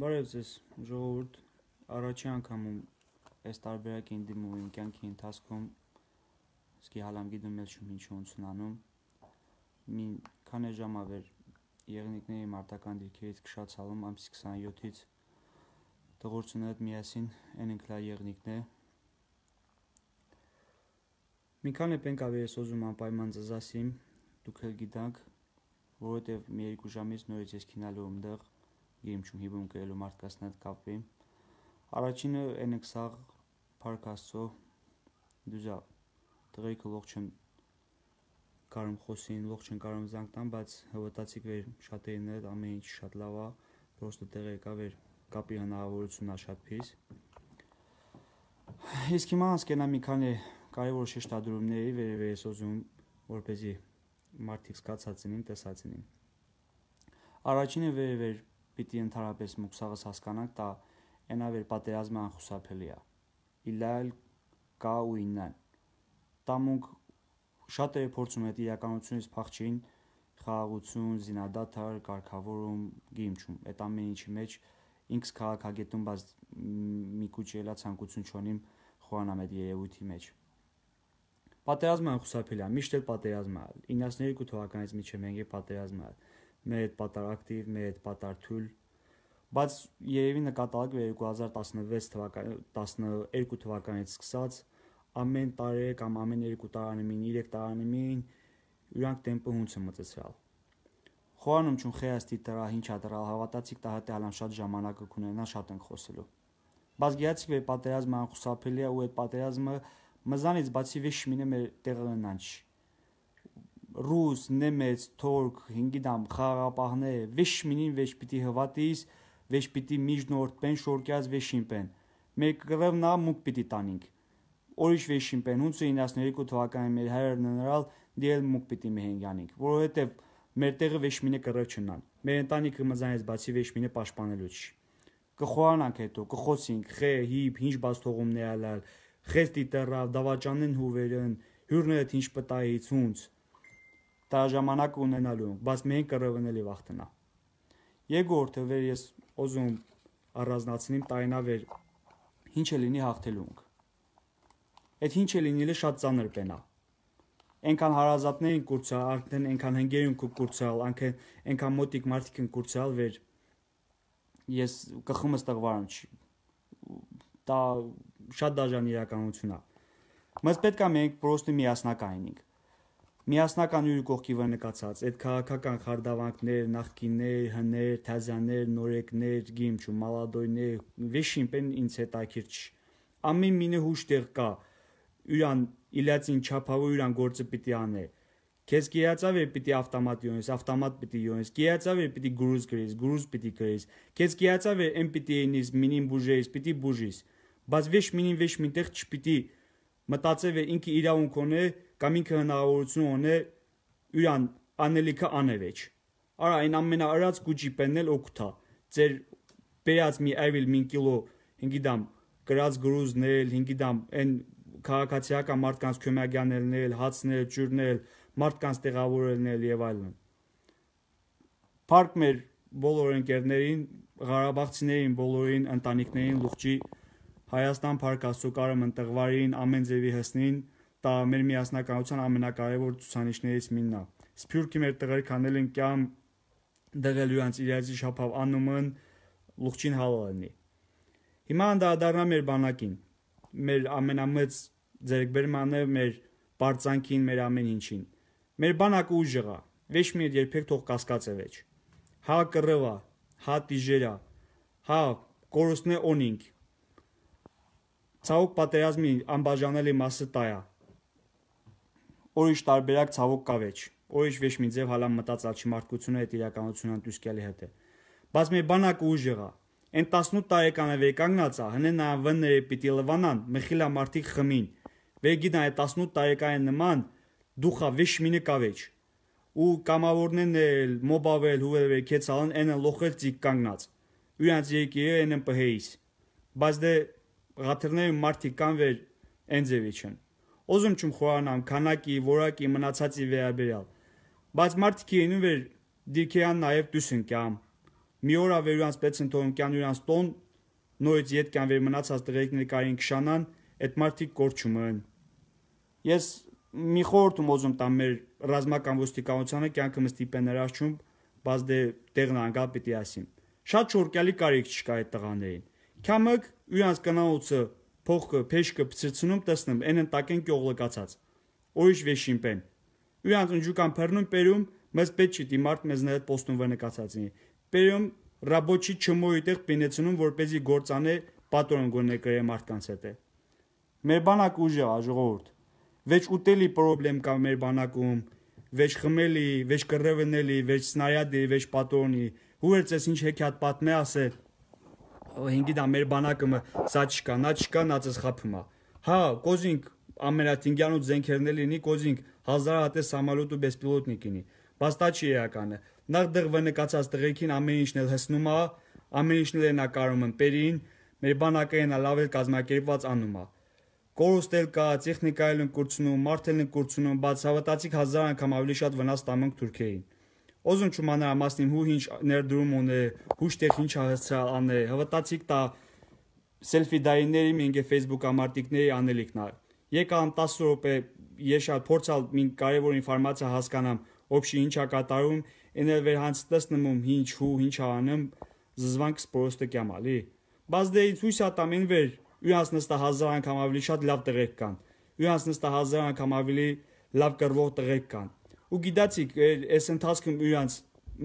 Բարև ձեզ, ժողովուրդ։ Առաջի անգամ այս տարբերակին դիմում իմ կյանքի ընթացքում սկի հալամ գիտում ես շում ինչ ունցնանում։ Մի քանի ժամ ավեր եղնիկների մարտական դիրքերից կշացալում ամսի 27-ից տղորցուն հետ միասին այն ընկլա եղնիկն է։ Մի քանի պենք ավեր ես ուզում անպայման ծզասիմ, դուք էլ գիտանք, որովհետև մի երկու ժամից նորից ես քինալու ըմդեղ իրանչում հիվում կերելու մարդկանց հետ կապվի։ Առաջինը NX-աղ Փարքաստո դուզա տղեկը ողջ են կարում խոսին, ողջ են կարում զանգտան, բայց հվտացիկ վեր շատերին հետ ամեն ինչ շատ լավ է, պրոստը տեղը եկա վեր կապի հնարավորությունն է շատ փիս։ Իսկ հիմա հասկենա մի քանի կարևոր շեշտադրումների վերևի ես ուզում որպեսի մարդիկ սկացածին, տեսածին։ Առաջինը վերևեր վեր, վեր պիտի ընդհանրապես մուքսավս հասկանանք տա ենա վեր պատերազմը անխուսափելի է իլալ կա ու իննան տամունք շատերը փորձում են իրականությունից փախչին խաղաղություն, զինադադար, կարգավորում, գիմչում։ Այդ ամեն ինչի մեջ ինքս քաղաքագետում բաց մի քուչելա ցանկություն չունիմ խորանամ այդ երևույթի մեջ։ Պատերազմը խուսափելա, միշտ էլ պատերազմը։ 92 թվականից միջև մենք է պատերազմը մեր այդ պատար ակտիվ, մեր այդ պատար թույլ, բայց երևի նկատակ է 2016 թվականի 12 թվականից սկսած ամեն տարի կամ ամեն երկու տարանեմին, 3 տարանեմին յուրանք տեմպը հունց է մտածալ։ Խորանում ճուն խեաստի դրա հինչ ադրալ հավատացիք տա հատե հալամ շատ ժամանակը կունենա շատ են խոսելու։ Բայց գիացիք վեր պատերազմը անխուսափելի է ու այդ պատերազմը մզանից բացի վիշ մինը մեր տեղը ընանչ ռուս, նեմեց, թուրք, հինգիդամ խաղապահները վեշ մինին վեշ պիտի հվատիս, վեշ պիտի միջնորդեն շորկյաց վեշինպեն։ Մեկ գրավ նա մուկ պիտի տանինք։ Օրիշ վեշինպեն 1992 թվականին մեր հայրը ննարալ դիել մուկ պիտի մեհենյանինք, որովհետև մեր տեղը վեշմինը կրավ չնան։ Մեր ընտանիքը մզանից բացի վեշմինը պաշտպանելու չի։ Կխորանանք հետո, կխոսինք, խե, հիփ, հինչ բաց թողումներ ալալ, խես դիտերավ, դավաճանն հուվերն, հյուրները ինչ պտայից հունց տարաժամանակ ունենալու, բայց մենք կռվնելի վախտնա։ Երկրորդը վեր ես օզում առանձնացնիմ տայնավեր ինչ է լինի հաղթելունք։ Այդ ինչ է լինելը շատ ծանր պենա։ Այնքան հարազատներին կուրցալ, արդեն այնքան հնգերուն կու կուրցալ, անքան այնքան մոտիկ մարդիկ են կուրցալ վեր ես կխումս տղվարն չի։ Դա շատ դաժան իրականություն է։ Մենք պետք է մենք պրոստը միասնակ այնինք միասնական յուրի կողքի վրա նկացած այդ քաղաքական խարդավանքներ, նախկիններ, հներ, թազաներ, նորեկներ, գիմչու, մալադոյներ, վեշին պեն ինձ հետաքրչ։ Ամեն մինը հուշտեղ կա։ Ուրան իլացին չափավոր ուրան գործը պիտի անե։ Քեզ գիացավ է պիտի ավտոմատ յոնես, ավտոմատ պիտի յոնես, գիացավ է պիտի գրուզ գրես, գրուզ պիտի գրես։ Քեզ գիացավ է ըմ պիտի ենիս մինին բուժես, պիտի բուժիս։ Բայց վեշ մինին վեշ մինտեղ չպիտի մտածել է ինքը իրավունք ունի կամ ինքը հնարավորություն ունի յուրան անելիքը անելեջ։ Արա այն ամենաարած գուջի պենել օգտա։ Ձեր բերած մի այլ մին կիլո հինգիդամ գրած գրուզնել, հինգիդամ այն քաղաքացիական մարդկանց քյոմագյանելնել, հացնել, ջուրնել, մարդկանց տեղավորելնել եւ այլն։ Փարք մեր բոլոր ընկերներին, Ղարաբաղցիներին, բոլորին ընտանիքներին լուղջի Հայաստան Փարք Աստծո Կարամն տղվարին ամեն ձևի հսնին տա մեր միասնականության ամենակարևոր ցուցանիշներից մինն է։ Սփյուռքի մեր տղեր քանել են կյամ դեղել յուրանց իրացի շափավ անումն լուղջին հալալնի։ Հիմա անդադառնա մեր բանակին։ Մեր ամենամեծ ձերբերմանը մեր բարձանքին, մեր ամեն ինչին։ Մեր բանակը ուժեղ է։ Ոչ մի երբեք թող կասկածե վեճ։ Հա կռվա, հա տիժերա, հա կորուսնե օնինք, Ցավոք պատերազմի անբաժանելի մասը տա է։ Օրիշ տարբերակ ցավոք կավեջ։ Օրիշ վեշ մի ձև հալամ մտած աչիմարտկությունը այդ իրականությունը ընտուսկյալի հետ է։ Բայց մի բանակ ուժ եղա։ Այն 18 տարեկանը վեր կանգնացա, հնեն նա վնները պիտի լվանան, մխիլա մարտիկ խմին։ Վեր գիտնա այդ 18 տարեկան նման դուխա վեշ մինը կավեջ։ Ու կամավորներն էլ մոբավել հուվել կեցան, այնը լոխել ծիկ կանգնած։ Ուրանց եկի այնն պահեիս։ Բայց դե Ղաթիռների մարտի կան վեր Էնձևիչն։ Ոզում չում խորանամ քանակի, որակի մնացածի վերաբերյալ։ Բայց մարտիկի ինու վեր դիրքեան նաև դուս ընկամ։ Մի օր ավերուանց պես ընթորում կյան ուրանց տոն նորից իդ կան վեր մնացած տղեկները կարին քշանան այդ մարտիկ կորչումը։ Ես մի խորտ մոզում տամ մեր ռազմական ոստիկանությանը կյանքը մստիպեն հրաշում, բայց դե տեղն անգալ պիտի ասիմ։ Շատ շորկյալի կարիք չկա այդ տղաներին։ Կամակ ուրանց կանաուցը փողը փեշկը փծեցնում տեսնում են ընտակեն կողը կացած։ Օրիշ վեշին պեն։ Ուրանց ունջուկան բեռնում պերում մեզ պետք չի դիմարտ մեզն հետ պոստում վնը կացածին։ Պերում ռաբոչի չմոյի տեղ պինեցնում որպեսի գործանե պատորն գոնե կրե մարդկանց հետ է։ Մեր բանակ ուժը աժողովուրդ։ Վեճ ուտելի պրոբլեմ կա մեր բանակում, վեճ խմելի, վեճ կռևնելի, վեճ սնայադի, վեճ պատորնի։ Հուրերց էս ինչ հեքիաթ պատմե ասել 5-ի դա մեր բանակը սա չկա, նա չկա, նա ծս խափում է։ Հա, կոզինք ամերատինգյանու ձենքերն էլ լինի, կոզինք հազար հատ է սամալոտ ու բեսպիլոտնիկ լինի։ Բայց դա չի էականը։ Նախ դղվը նկացած տղեկին ամեն ինչն էլ հսնում է, ամեն ինչն էլ նա կարում ըմպերին, մեր բանակը նա լավ էլ կազմակերպված անում է։ Կորուստ էլ կա, տեխնիկա էլ են կորցնում, մարդ էլ են կորցնում, բայց հավատացիք հազար անգամ ավելի շատ վնաս տամենք Թուրքիային։ Ուզում չումանա ամասնիմ հու ինչ ներդրում ունե, հուշտեղ ինչ հասցրալ անե, հավատացիք տա սելֆի դայիների մինգե Facebook ամարտիկների անելիքնա։ Եկան 10 րոպե ես շատ փորձալ մին կարևոր ինֆորմացիա հասկանամ, օբշի ինչա կատարում, ինը վերհանց տեսնումում ինչ հու ինչ անում, զզվանք սպորոստը կյամալի։ Բայց դե ինձ հույս ատամ ինվեր, յուրանց նստա 1000 անգամ ավելի շատ լավ տղեր կան։ Յուրանց նստա 1000 անգամ ավելի լավ կրվող տղեր կան ու գիտացիք այս ընթացքում իրանց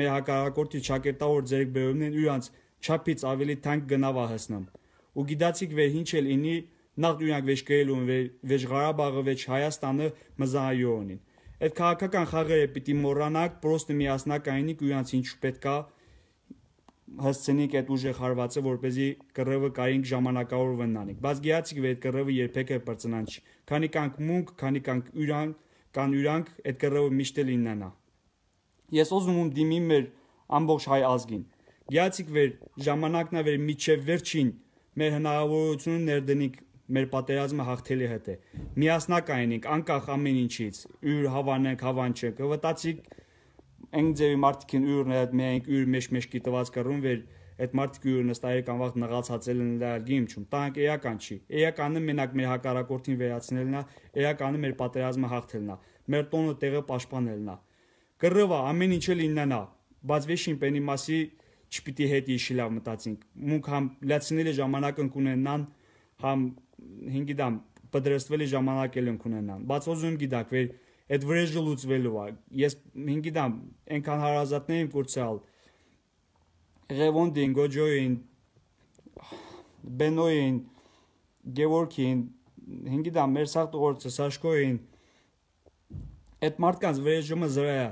մեր հակառակորդի ճակերտավոր ձերբերումներն իրանց չափից ավելի թանկ գնավա հասնում ու գիտացիք վեր ինչ էլ ինի նախ իրանք վեճ գրելու վեճ Ղարաբաղը վեճ Հայաստանը մզայոնին այդ քաղաքական խաղերը պիտի մոռանանք պրոստը միասնակայինիկ ու իրանց ինչ պետքա հասցնենք այդ ուժեղ հարվածը, որ เป զի կռևը կարինք ժամանակավոր վնանենք։ Բայց գիացիկ վեր կռևը երբեք է բրծնանչ։ Քանի կանք մունք, քանի կանք յուրան, կան իրանք այդ կռևը միշտ էլ իննանա։ Ես ուզում եմ դիմի մեր ամբողջ հայ ազգին։ Գյացիկ վեր ժամանակն է վեր միջև վերջին մեր հնարավորությունը ներդնիկ մեր պատերազմը հաղթելի հետ է։ Միասնակ այնինք անկախ ամեն ինչից՝ յուր հավանենք, հավանչենք, վտացիկ ընդ ձեւի մարդկին յուրն հետ մենք յուր մեջ մեջ կիտված կռում վեր մեր այդ մարդիկ յուր նստայեր կամ վաղ նղացածել են լալգի իմչում տանք էական չի էականը մենակ մեր հակարակորտին վերացնելն է էականը մեր պատերազմը հաղթելն է մեր տոնը տեղը պաշտպանելն է գրվա ամեն ինչը լիննանա բայց վեշին պենի մասի չպիտի հետ իշիլավ մտածենք մունք համ լացիների ժամանակ ընկունենան համ հինգի դամ պատրաստվելի ժամանակ էլ ընկունենան բայց ոզում գիտակ վեր այդ վրեժը լուծվելու է ես հինգի դամ այնքան հարազատներ եմ կուրցալ Ղևոնդին, Գոջոյին, Բենոյին, Գևորգին, հինգի դա Մերսախ Տողորցը, Սաշկոյին, այդ մարդկանց վրեժումը զրա է։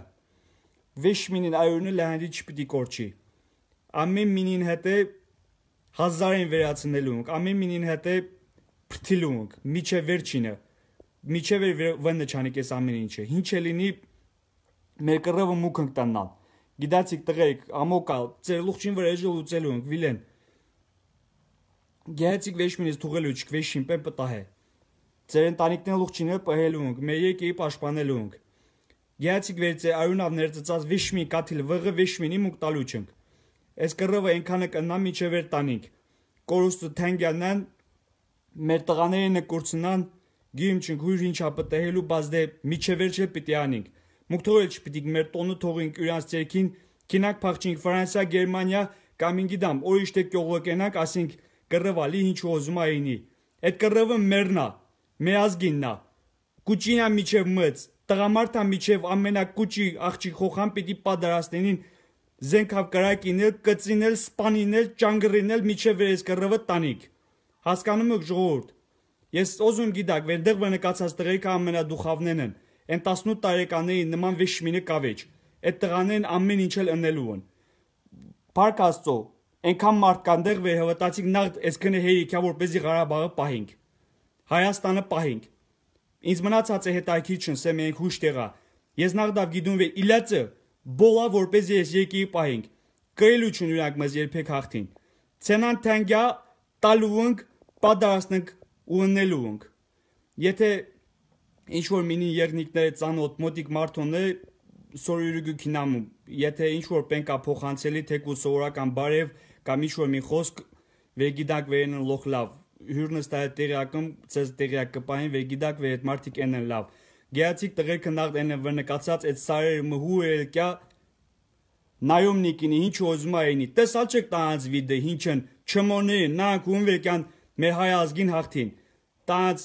Վիշ մինին այուրնը լահանդի չպիտի կորչի։ Ամեն մինին հետ է հազարին վերացնելու ենք, ամեն մինին հետ է պրտիլու ենք, միջե վերջինը, միջե վեր վնը չանիք ես ամեն ինչը, հինչ է լինի մեր կրվը մուք ենք տաննալ։ Գիտացիք տղերք, ամոկա, ձեր լուղջին վրա էժը լուծելու ենք, վիլեն։ Գիացիկ վեշմինից թողելու չկվեշին պեն պտահ է։ Ձեր ընտանիքն լուղջինը պահելու ենք, մեր եկեի պաշտպանելու ենք։ Գիացիկ վերցե արյունավ ներծծած վեշմի կաթիլ վղը վեշմինի մուկ տալու չենք։ Այս կռովը այնքանը կնա միջև էր տանինք։ Կորուստը թանգյանան մեր տղաները նկուրցնան գիմչն գույր ինչա պտահելու բազդե միջևերջը պիտի անինք Մուք թողել չպիտի մեր տոնը թողենք իրանց ցերքին, քինակ փախչենք Ֆրանսիա, Գերմանիա կամ ինգիդամ ուրիշ տեղ կողոկենանք, ասենք կռվալի ինչ ուզում այնի։ Այդ կռվը մեռնա, մեր ազգինն է։ Կուչինա միջև մծ, տղամարդա միջև ամենակուճի աղջիկ խոխան պիտի պատրաստենին զենքավ կրակինել, կծինել, սպանինել, ճանգռինել միջև վերես կռվը տանիք։ Հասկանում եք ժողովուրդ։ Ես օզում գիտակ, վերդեղ վնկացած տղերքը ամենադուխավներն են։ Են 18 տարեկանների նման վիշ մինը կավեջ։ Այդ տղաներն ամեն ինչ էլ ընելու են։ Փարք Աստծո, այնքան մարդկանտեղ վերհավատացիք նախ այս քնը հերիքա որպեսզի Ղարաբաղը պահենք։ Հայաստանը պահենք։ Ինձ մնացած է հետաքրքիր չէ, մենք հուշ տեղա։ Ես նախ դավ գիտում վե իլացը բոլա որպեսզի ես եկի պահենք։ Գրելություն ուրակ մեզ երբեք հաղթին։ Ցենան թանգյա տալուունք, պատրաստենք ու ընելուունք։ Եթե ինչ որ մինի երնիկները ծանոթ մոտիկ մարդոններ սորյուրի գինամ եթե ինչ որ պենկա փոխանցելի թե կու սովորական բարև կամ ինչ որ մի խոսք վերգիդակ վերեն լոխ լավ հյուրնս տա տեղակում ցես տեղակ կպային վերգիդակ վեր այդ մարդիկ են լավ գեացիկ տղերքը նախ են վնկացած այդ սարերը մհու երկյա նայում նիկինի ինչ ուզում այնի տեսալ չեք տանց վիդե ինչ են չմոները նրանք ում վեկան մեր հայ ազգին հաղթին տանց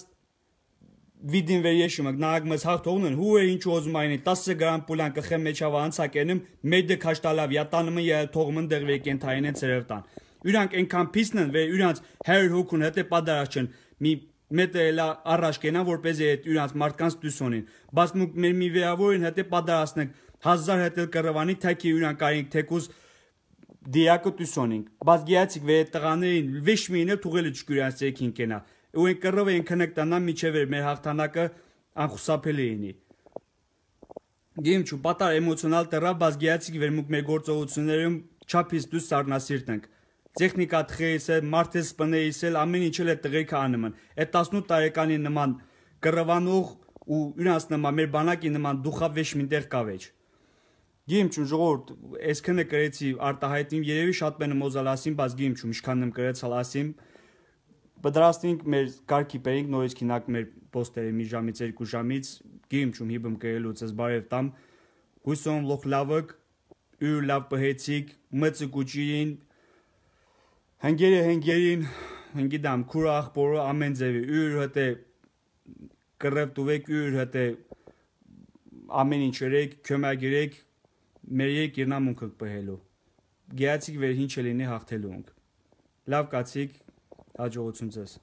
Վիդին վեր եշում եք նարակ մեզ հաղթ օգնեն հու է ինչ ուզում այնի 10 գրամ պուլան կխեմ մեջավ անցակենում մեդը քաշտալավ յատանումը յա թողմն դեր վեկեն թայնեն ծերևտան Ուրանք այնքան փիսն են վեր ուրանց հեր հոգուն հետ է պատարած չեն մի մետելա առաջ կենան որպես այդ ուրանց մարդկանց դուսոնին բաց մեր մի վերավորին հետ է պատարածնենք 1000 հետ էլ կռվանի թակի ուրանք այնք թեկուզ դիակո դուսոնին բաց գիացիկ վեր տղաներին վիշմինը թողել չկյուրանց երկին կենա ու են կռով են քնկտանան միջև էր մեր հաղթանակը անխուսափելի լինի։ Գիմչու պատար էմոցիոնալ տերա բաց գիացիկ վերմուկ մեր գործողություններում չափից դուս սառնասիրտ ենք։ Տեխնիկա թխեիս է, մարտես սպնեիս է, ամեն ինչը է տղեկա անմն։ Այդ 18 տարեկանի նման կռվանող ու յուրաս նման մեր բանակի նման դուխավեշ մինտեղ կավեջ։ Գիմչուն ժողովուրդ, այսքանը կրեցի արտահայտին, երևի շատ մեն մոզալասին, բայց գիմչու միշքանն կրեցալ ասիմ, ասիմ Պատրաստենք մեր կարքի բերենք նորից քինակ մեր պոստերը մի ժամից երկու ժամից գիմչում հիբում կերելուց ես բարև տամ հույսում լոխ լավըք ու լավ բհեցիկ մծը կուջին հանգերը հանգերին հնգիդամ քուրախ բորը ամեն ձևի ու հտե կրև տուվեք ու հտե ամեն ինչ երեք քյոմագերեք մեր եկ իրնամունքը բհելու գիացիկ վեր հինչ լինի հաղթելուոնք լավ կացիկ Հաջողություն ձեզ։